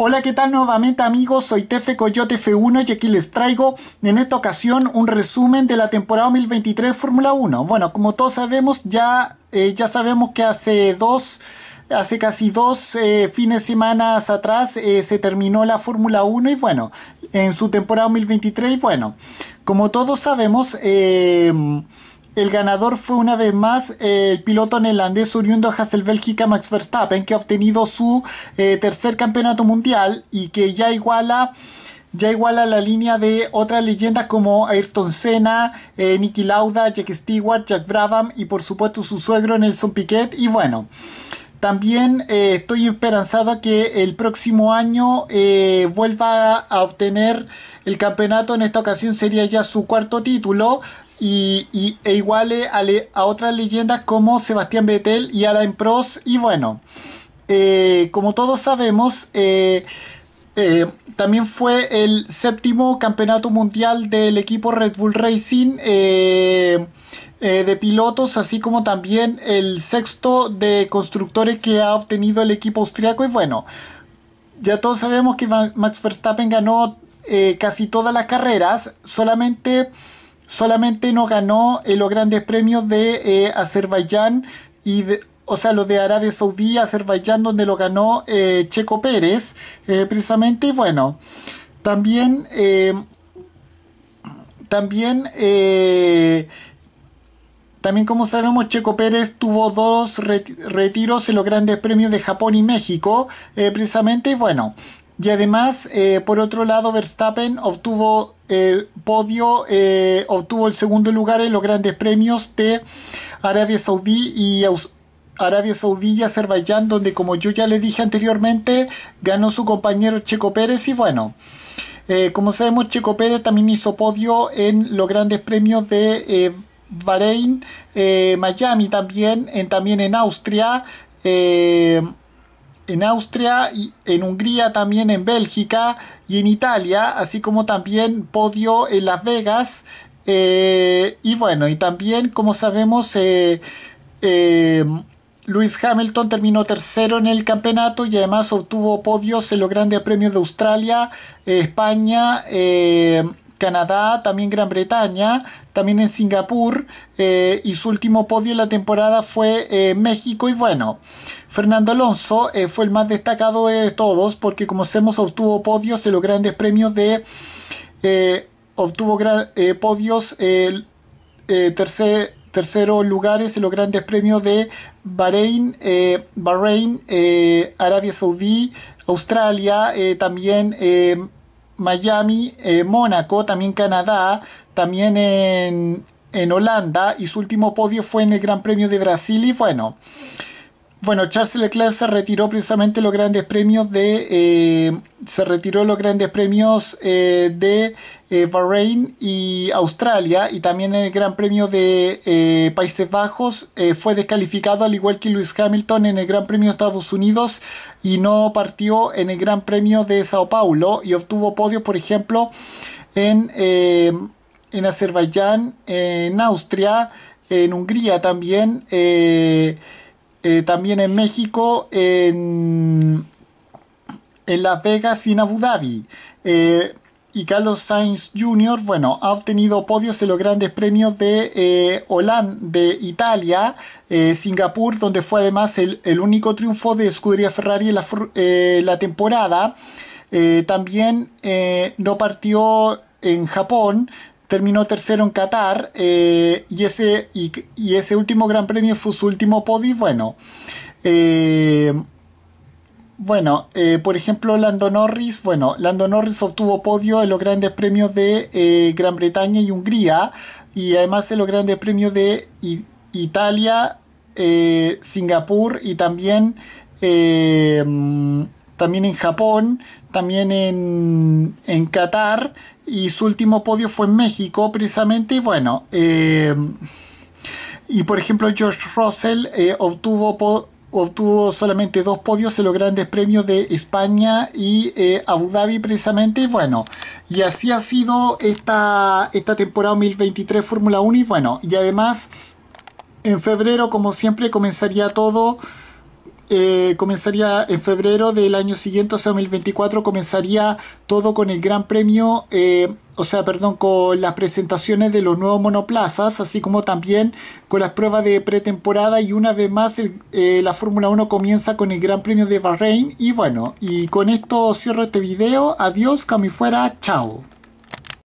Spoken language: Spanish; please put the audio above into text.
Hola, ¿qué tal nuevamente amigos? Soy Tefe Coyote F1 y aquí les traigo en esta ocasión un resumen de la temporada 2023 Fórmula 1. Bueno, como todos sabemos, ya, eh, ya sabemos que hace dos hace casi dos eh, fines de semanas atrás eh, se terminó la Fórmula 1 y bueno, en su temporada 2023, bueno, como todos sabemos, el ganador fue una vez más eh, el piloto neerlandés oriundo Hassel Bélgica Max Verstappen, que ha obtenido su eh, tercer campeonato mundial y que ya iguala ya iguala la línea de otras leyendas como Ayrton Senna, eh, Nicky Lauda, Jack Stewart, Jack Brabham y por supuesto su suegro Nelson Piquet. Y bueno, también estoy esperanzado que el próximo año vuelva a obtener el campeonato. En esta ocasión sería ya su cuarto título y, e iguale eh, a, otras leyendas como Sebastián Vettel y Alain Prost. Y bueno, eh, como todos sabemos, eh, también fue el séptimo campeonato mundial del equipo Red Bull Racing de pilotos, así como también el sexto de constructores que ha obtenido el equipo austriaco. Y bueno, ya todos sabemos que Max Verstappen ganó casi todas las carreras, solamente solamente no ganó en eh, los grandes premios de eh, Azerbaiyán y o sea, los de Arabia Saudí, Azerbaiyán, donde lo ganó eh, Checo Pérez, precisamente, y bueno, también, también, también como sabemos, Checo Pérez tuvo dos retiros en los grandes premios de Japón y México, precisamente, y bueno, y además, eh, por otro lado, Verstappen obtuvo eh, podio, eh, obtuvo el segundo lugar en los grandes premios de Arabia Saudí y Arabia Saudí y Azerbaiyán, donde como yo ya le dije anteriormente, ganó su compañero Checo Pérez y bueno. como sabemos, Checo Pérez también hizo podio en los grandes premios de Bahrein, Miami también, en, también en Austria, en Austria, y en Hungría, también en Bélgica y en Italia, así como también podio en Las Vegas. Eh, y bueno, y también, como sabemos, eh, eh, Luis Hamilton terminó tercero en el campeonato y además obtuvo podios en los grandes premios de Australia, España, Canadá, también Gran Bretaña, también en Singapur eh, y su último podio en la temporada fue eh, México y bueno, Fernando Alonso eh, fue el más destacado de todos porque como sabemos obtuvo podios en los grandes premios de... obtuvo podios tercer, terceros lugares en los grandes premios de Bahrain, Bahrein Arabia Saudí, Australia, también Miami, eh, Mónaco, también Canadá, también en, en Holanda y su último podio fue en el Gran Premio de Brasil y bueno. Bueno, Charles Leclerc se retiró precisamente los grandes premios de. Eh, se retiró los grandes premios eh, de eh, Bahrein y Australia y también en el Gran Premio de Países Bajos fue descalificado al igual que Lewis Hamilton en el Gran Premio de Estados Unidos y no partió en el Gran Premio de Sao Paulo y obtuvo podios, por ejemplo en, en Azerbaiyán, en Austria, en Hungría también eh, también en México, en, Las Vegas y en Abu Dhabi. Eh, y Carlos Sainz Jr., bueno, ha obtenido podios en los grandes premios de eh, Holanda, de Italia, Singapur, donde fue además el, único triunfo de escudería Ferrari en la, la temporada. también no partió en Japón, terminó tercero en Qatar eh, y, ese, y, ese último Gran Premio fue su último podio. Bueno, eh, bueno eh, por ejemplo, Lando Norris, bueno, Lando Norris obtuvo podio en los grandes premios de Gran Bretaña y Hungría y además en los grandes premios de Italia, Singapur y también también en Japón, también en, Qatar y su último podio fue en México precisamente y bueno, eh, y por ejemplo George Russell eh, obtuvo, obtuvo solamente dos podios en los grandes premios de España y eh, Abu Dhabi precisamente y bueno, y así ha sido esta, esta temporada 2023 Fórmula 1 y bueno, y además en febrero como siempre comenzaría todo eh, comenzaría en febrero del año siguiente, o sea, 2024, comenzaría todo con el Gran Premio, eh, o sea, perdón, con las presentaciones de los nuevos monoplazas, así como también con las pruebas de pretemporada y una vez más eh, la Fórmula 1 comienza con el Gran Premio de Bahrein y bueno, y con esto cierro este video, adiós, cami fuera, chao.